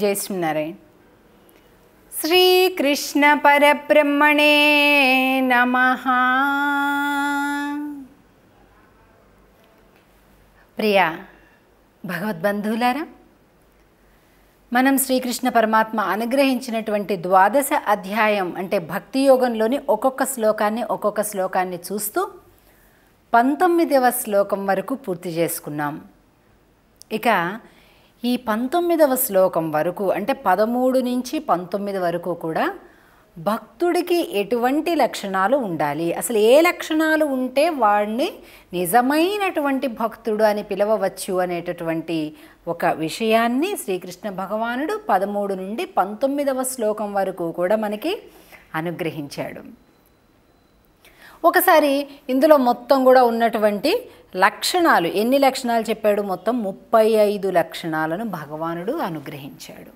జై శ్రీనారాయణ శ్రీకృష్ణ పరబ్రహ్మణే నమ ప్రియ భగవద్బంధువులారా మనం శ్రీకృష్ణ పరమాత్మ అనుగ్రహించినటువంటి ద్వాదశ అధ్యాయం అంటే భక్తి యోగంలోని ఒక్కొక్క శ్లోకాన్ని ఒక్కొక్క శ్లోకాన్ని చూస్తూ పంతొమ్మిదవ శ్లోకం వరకు పూర్తి చేసుకున్నాం ఇక ఈ పంతొమ్మిదవ శ్లోకం వరకు అంటే పదమూడు నుంచి పంతొమ్మిది వరకు కూడా భక్తుడికి ఎటువంటి లక్షణాలు ఉండాలి అసలు ఏ లక్షణాలు ఉంటే వాడిని నిజమైనటువంటి భక్తుడు అని పిలవవచ్చు అనేటటువంటి ఒక విషయాన్ని శ్రీకృష్ణ భగవానుడు పదమూడు నుండి పంతొమ్మిదవ శ్లోకం వరకు కూడా మనకి అనుగ్రహించాడు ఒకసారి ఇందులో మొత్తం కూడా ఉన్నటువంటి లక్షణాలు ఎన్ని లక్షణాలు చెప్పాడు మొత్తం ముప్పై ఐదు లక్షణాలను భగవానుడు అనుగ్రహించాడు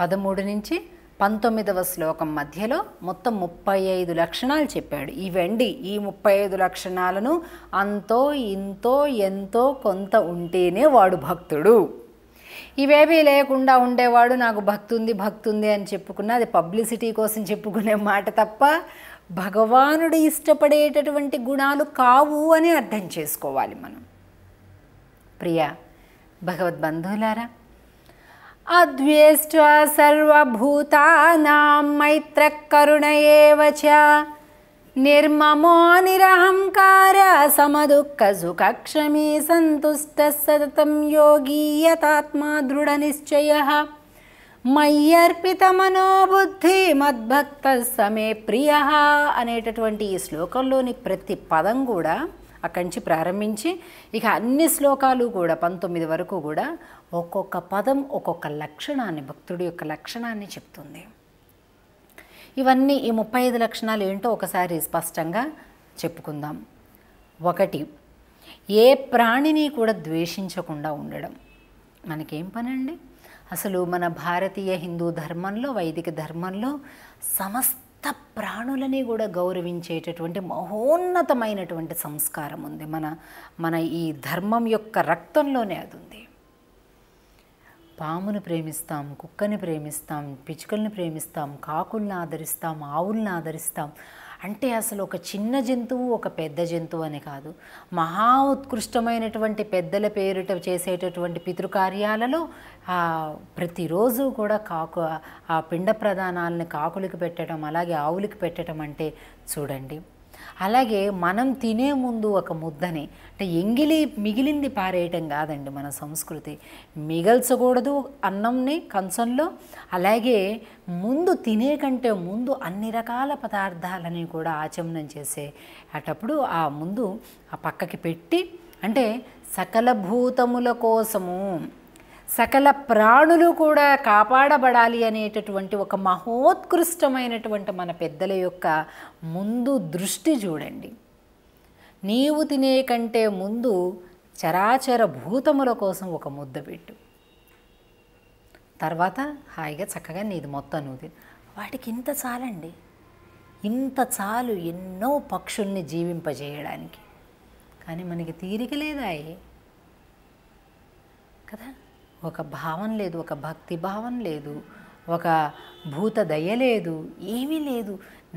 పదమూడు నుంచి పంతొమ్మిదవ శ్లోకం మధ్యలో మొత్తం ముప్పై ఐదు లక్షణాలు చెప్పాడు ఇవండి ఈ ముప్పై ఐదు లక్షణాలను అంతో ఇంతో ఎంతో కొంత ఉంటేనే వాడు భక్తుడు ఇవేమీ లేకుండా ఉండేవాడు నాకు భక్తుంది భక్తుంది అని చెప్పుకున్న అది పబ్లిసిటీ కోసం చెప్పుకునే మాట తప్ప భగవానుడు ఇష్టపడేటటువంటి గుణాలు కావు అని అర్థం చేసుకోవాలి మనం ప్రియ భగవద్బంధువులారా అద్వేష్ట సర్వభూతానా మైత్రకరుణ ఏవచ నిర్మమో నిరహంకార సమదుఃఖ సుఖక్షమీ సంతుష్ట సతతం యోగీయతాత్మా దృఢ నిశ్చయ మయ్యర్పిత మనోబుద్ధి మద్భక్త సమే ప్రియ అనేటటువంటి ఈ శ్లోకంలోని ప్రతి పదం కూడా అక్కడి నుంచి ప్రారంభించి ఇక అన్ని శ్లోకాలు కూడా పంతొమ్మిది వరకు కూడా ఒక్కొక్క పదం ఒక్కొక్క లక్షణాన్ని భక్తుడి యొక్క లక్షణాన్ని చెప్తుంది ఇవన్నీ ఈ ముప్పై ఐదు లక్షణాలు ఏంటో ఒకసారి స్పష్టంగా చెప్పుకుందాం ఒకటి ఏ ప్రాణిని కూడా ద్వేషించకుండా ఉండడం మనకేం పనండి అసలు మన భారతీయ హిందూ ధర్మంలో వైదిక ధర్మంలో సమస్త ప్రాణులని కూడా గౌరవించేటటువంటి మహోన్నతమైనటువంటి సంస్కారం ఉంది మన మన ఈ ధర్మం యొక్క రక్తంలోనే అది ఉంది పామును ప్రేమిస్తాం కుక్కని ప్రేమిస్తాం పిచుకల్ని ప్రేమిస్తాం కాకుల్ని ఆదరిస్తాం ఆవుల్ని ఆదరిస్తాం అంటే అసలు ఒక చిన్న జంతువు ఒక పెద్ద జంతువు అని కాదు మహా ఉత్కృష్టమైనటువంటి పెద్దల పేరిట చేసేటటువంటి పితృకార్యాలలో ప్రతిరోజు కూడా కాకు ఆ పిండ ప్రధానాలను కాకులకు పెట్టడం అలాగే ఆవులకు పెట్టడం అంటే చూడండి అలాగే మనం తినే ముందు ఒక ముద్దని అంటే ఎంగిలి మిగిలింది పారేయటం కాదండి మన సంస్కృతి మిగల్చకూడదు అన్నంని కంచంలో అలాగే ముందు తినే కంటే ముందు అన్ని రకాల పదార్థాలని కూడా ఆచమనం చేసే అటప్పుడు ఆ ముందు ఆ పక్కకి పెట్టి అంటే సకల భూతముల కోసము సకల ప్రాణులు కూడా కాపాడబడాలి అనేటటువంటి ఒక మహోత్కృష్టమైనటువంటి మన పెద్దల యొక్క ముందు దృష్టి చూడండి నీవు తినే కంటే ముందు చరాచర భూతముల కోసం ఒక ముద్ద పెట్టు తర్వాత హాయిగా చక్కగా నీది మొత్తం నువ్వు వాటికి ఇంత చాలండి ఇంత చాలు ఎన్నో పక్షుల్ని జీవింపజేయడానికి కానీ మనకి తీరిక లేదా కదా ఒక భావం లేదు ఒక భక్తి భావం లేదు ఒక భూత దయ లేదు ఏమీ లేదు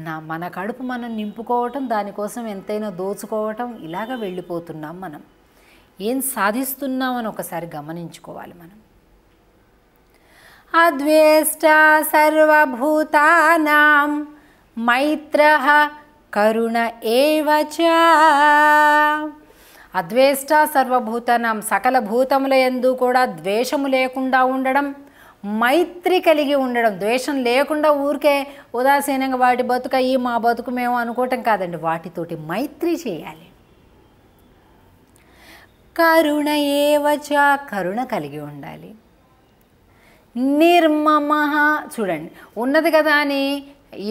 నా మన కడుపు మనం నింపుకోవటం దానికోసం ఎంతైనా దోచుకోవటం ఇలాగ వెళ్ళిపోతున్నాం మనం ఏం సాధిస్తున్నామని ఒకసారి గమనించుకోవాలి మనం అద్వేష్ట సర్వభూతానాం మైత్ర కరుణ ఏవచ అద్వేష్ట సర్వభూతనం సకల భూతముల ఎందు కూడా ద్వేషము లేకుండా ఉండడం మైత్రి కలిగి ఉండడం ద్వేషం లేకుండా ఊరికే ఉదాసీనంగా వాటి బతుక ఈ మా బతుకు మేము అనుకోవటం కాదండి వాటితోటి మైత్రి చేయాలి కరుణ ఏవచ కరుణ కలిగి ఉండాలి నిర్మమ చూడండి ఉన్నది కదా అని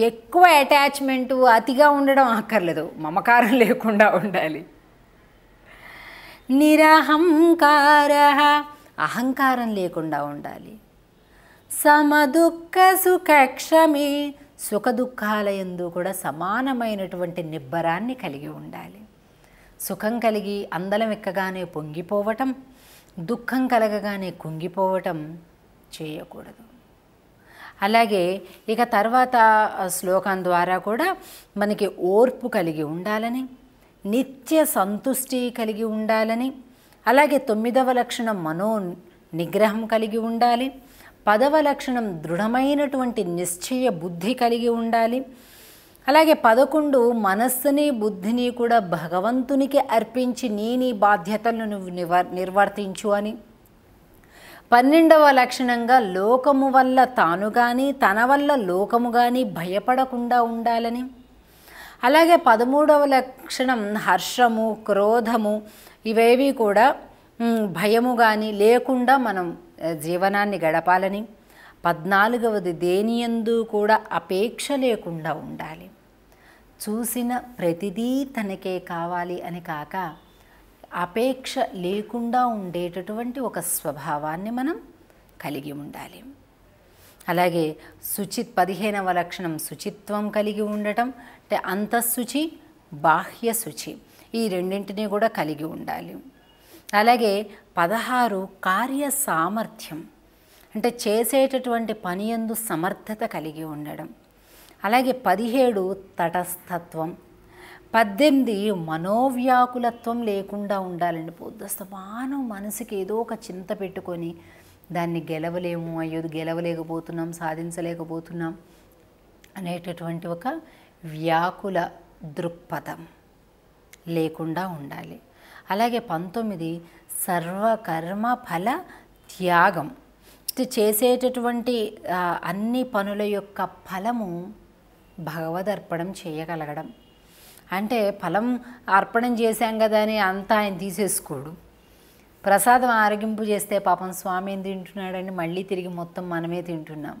ఎక్కువ అటాచ్మెంటు అతిగా ఉండడం అక్కర్లేదు మమకారం లేకుండా ఉండాలి నిరహంకార అహంకారం లేకుండా ఉండాలి సమదుఃఖ సుఖక్షమి సుఖ దుఃఖాల ఎందు కూడా సమానమైనటువంటి నిబ్బరాన్ని కలిగి ఉండాలి సుఖం కలిగి అందలం ఎక్కగానే పొంగిపోవటం దుఃఖం కలగగానే కుంగిపోవటం చేయకూడదు అలాగే ఇక తర్వాత శ్లోకం ద్వారా కూడా మనకి ఓర్పు కలిగి ఉండాలని నిత్య సంతుష్టి కలిగి ఉండాలని అలాగే తొమ్మిదవ లక్షణం మనో నిగ్రహం కలిగి ఉండాలి పదవ లక్షణం దృఢమైనటువంటి నిశ్చయ బుద్ధి కలిగి ఉండాలి అలాగే పదకొండు మనస్సుని బుద్ధిని కూడా భగవంతునికి అర్పించి నేని బాధ్యతలను నివ నిర్వర్తించు అని పన్నెండవ లక్షణంగా లోకము వల్ల తాను కానీ తన వల్ల లోకము కానీ భయపడకుండా ఉండాలని అలాగే పదమూడవ లక్షణం హర్షము క్రోధము ఇవేవి కూడా భయము కానీ లేకుండా మనం జీవనాన్ని గడపాలని పద్నాలుగవది దేనియందు కూడా అపేక్ష లేకుండా ఉండాలి చూసిన ప్రతిదీ తనకే కావాలి అని కాక అపేక్ష లేకుండా ఉండేటటువంటి ఒక స్వభావాన్ని మనం కలిగి ఉండాలి అలాగే శుచి పదిహేనవ లక్షణం శుచిత్వం కలిగి ఉండటం అంటే అంతఃశుచి బాహ్య శుచి ఈ రెండింటినీ కూడా కలిగి ఉండాలి అలాగే పదహారు కార్య సామర్థ్యం అంటే చేసేటటువంటి పని ఎందు సమర్థత కలిగి ఉండడం అలాగే పదిహేడు తటస్థత్వం పద్దెనిమిది మనోవ్యాకులత్వం లేకుండా ఉండాలండి పొద్దుస్తమానం మనసుకి ఏదో ఒక చింత పెట్టుకొని దాన్ని గెలవలేము అయ్యో గెలవలేకపోతున్నాం సాధించలేకపోతున్నాం అనేటటువంటి ఒక వ్యాకుల దృక్పథం లేకుండా ఉండాలి అలాగే పంతొమ్మిది సర్వకర్మ ఫల త్యాగం చేసేటటువంటి అన్ని పనుల యొక్క ఫలము భగవదర్పణం చేయగలగడం అంటే ఫలం అర్పణం చేశాం కదా అని అంతా ఆయన తీసేసుకోడు ప్రసాదం ఆరగింపు చేస్తే పాపం స్వామి ఏం తింటున్నాడని మళ్ళీ తిరిగి మొత్తం మనమే తింటున్నాం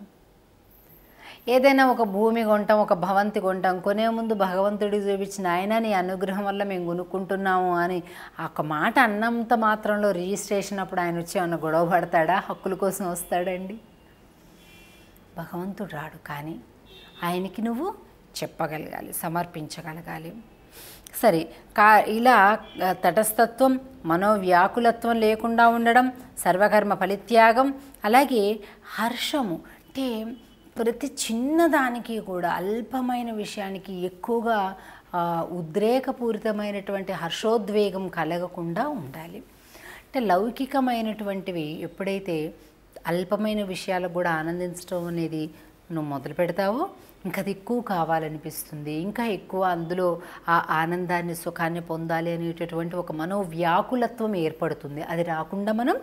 ఏదైనా ఒక భూమి కొంటాం ఒక భవంతి కొంటాం కొనే ముందు భగవంతుడికి చూపించిన ఆయన నీ అనుగ్రహం వల్ల మేము కొనుక్కుంటున్నాము అని ఒక మాట అన్నంత మాత్రంలో రిజిస్ట్రేషన్ అప్పుడు ఆయన వచ్చి ఏమన్నా గొడవ పడతాడా హక్కుల కోసం వస్తాడండి భగవంతుడు రాడు కానీ ఆయనకి నువ్వు చెప్పగలగాలి సమర్పించగలగాలి సరే కా ఇలా తటస్థత్వం మనోవ్యాకులత్వం లేకుండా ఉండడం సర్వకర్మ ఫలిత్యాగం అలాగే హర్షము అంటే ప్రతి చిన్నదానికి కూడా అల్పమైన విషయానికి ఎక్కువగా ఉద్రేకపూరితమైనటువంటి హర్షోద్వేగం కలగకుండా ఉండాలి అంటే లౌకికమైనటువంటివి ఎప్పుడైతే అల్పమైన విషయాలకు కూడా ఆనందించడం అనేది నువ్వు మొదలు పెడతావో ఇంకా అది ఎక్కువ కావాలనిపిస్తుంది ఇంకా ఎక్కువ అందులో ఆ ఆనందాన్ని సుఖాన్ని పొందాలి అనేటటువంటి ఒక మనోవ్యాకులత్వం ఏర్పడుతుంది అది రాకుండా మనం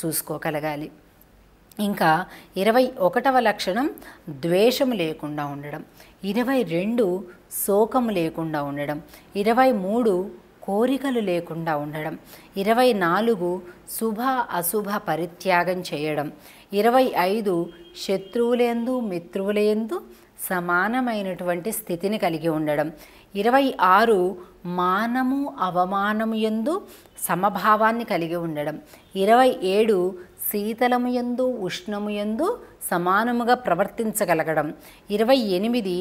చూసుకోగలగాలి ఇంకా ఇరవై ఒకటవ లక్షణం ద్వేషం లేకుండా ఉండడం ఇరవై రెండు శోకం లేకుండా ఉండడం ఇరవై మూడు కోరికలు లేకుండా ఉండడం ఇరవై నాలుగు శుభ అశుభ పరిత్యాగం చేయడం ఇరవై ఐదు శత్రువులందు మిత్రువులేందు సమానమైనటువంటి స్థితిని కలిగి ఉండడం ఇరవై ఆరు మానము అవమానము ఎందు సమభావాన్ని కలిగి ఉండడం ఇరవై ఏడు శీతలము ఎందు ఉష్ణము ఎందు సమానముగా ప్రవర్తించగలగడం ఇరవై ఎనిమిది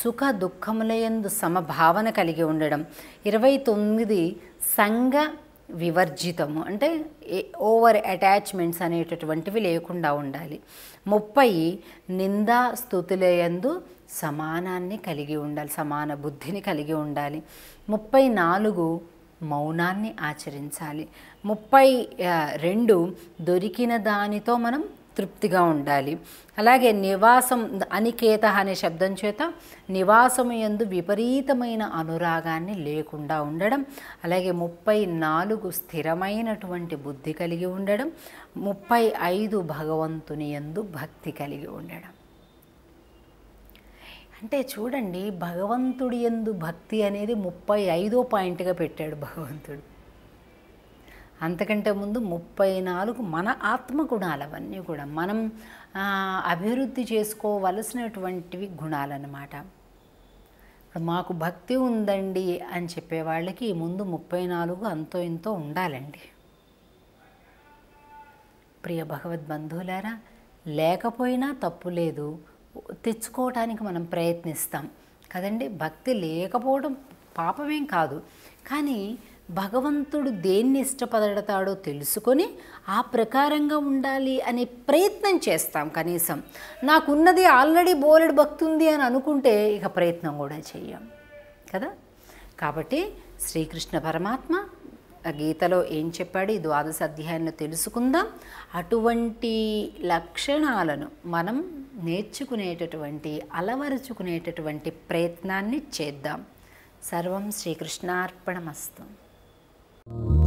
సుఖ దుఃఖముల ఎందు సమభావన కలిగి ఉండడం ఇరవై తొమ్మిది సంఘ వివర్జితము అంటే ఓవర్ అటాచ్మెంట్స్ అనేటటువంటివి లేకుండా ఉండాలి ముప్పై నిందా స్థుతులయందు సమానాన్ని కలిగి ఉండాలి సమాన బుద్ధిని కలిగి ఉండాలి ముప్పై నాలుగు మౌనాన్ని ఆచరించాలి ముప్పై రెండు దొరికిన దానితో మనం తృప్తిగా ఉండాలి అలాగే నివాసం అనికేత అనే శబ్దం చేత నివాసం ఎందు విపరీతమైన అనురాగాన్ని లేకుండా ఉండడం అలాగే ముప్పై నాలుగు స్థిరమైనటువంటి బుద్ధి కలిగి ఉండడం ముప్పై ఐదు భగవంతుని ఎందు భక్తి కలిగి ఉండడం అంటే చూడండి భగవంతుడి ఎందు భక్తి అనేది ముప్పై ఐదో పాయింట్గా పెట్టాడు భగవంతుడు అంతకంటే ముందు ముప్పై నాలుగు మన ఆత్మ గుణాలు అవన్నీ కూడా మనం అభివృద్ధి చేసుకోవలసినటువంటివి గుణాలన్నమాట ఇప్పుడు మాకు భక్తి ఉందండి అని చెప్పేవాళ్ళకి ముందు ముప్పై నాలుగు అంతో ఇంతో ఉండాలండి ప్రియ భగవద్బంధువులారా లేకపోయినా తప్పు లేదు తెచ్చుకోవటానికి మనం ప్రయత్నిస్తాం కదండి భక్తి లేకపోవడం పాపమేం కాదు కానీ భగవంతుడు దేన్ని ఇష్టపడతాడో తెలుసుకొని ఆ ప్రకారంగా ఉండాలి అనే ప్రయత్నం చేస్తాం కనీసం నాకున్నది ఆల్రెడీ బోలెడు భక్తుంది అని అనుకుంటే ఇక ప్రయత్నం కూడా చెయ్యం కదా కాబట్టి శ్రీకృష్ణ పరమాత్మ గీతలో ఏం చెప్పాడు ఈ ద్వాదశ అధ్యాయంలో తెలుసుకుందాం అటువంటి లక్షణాలను మనం నేర్చుకునేటటువంటి అలవరుచుకునేటటువంటి ప్రయత్నాన్ని చేద్దాం సర్వం శ్రీకృష్ణార్పణమస్తుంది you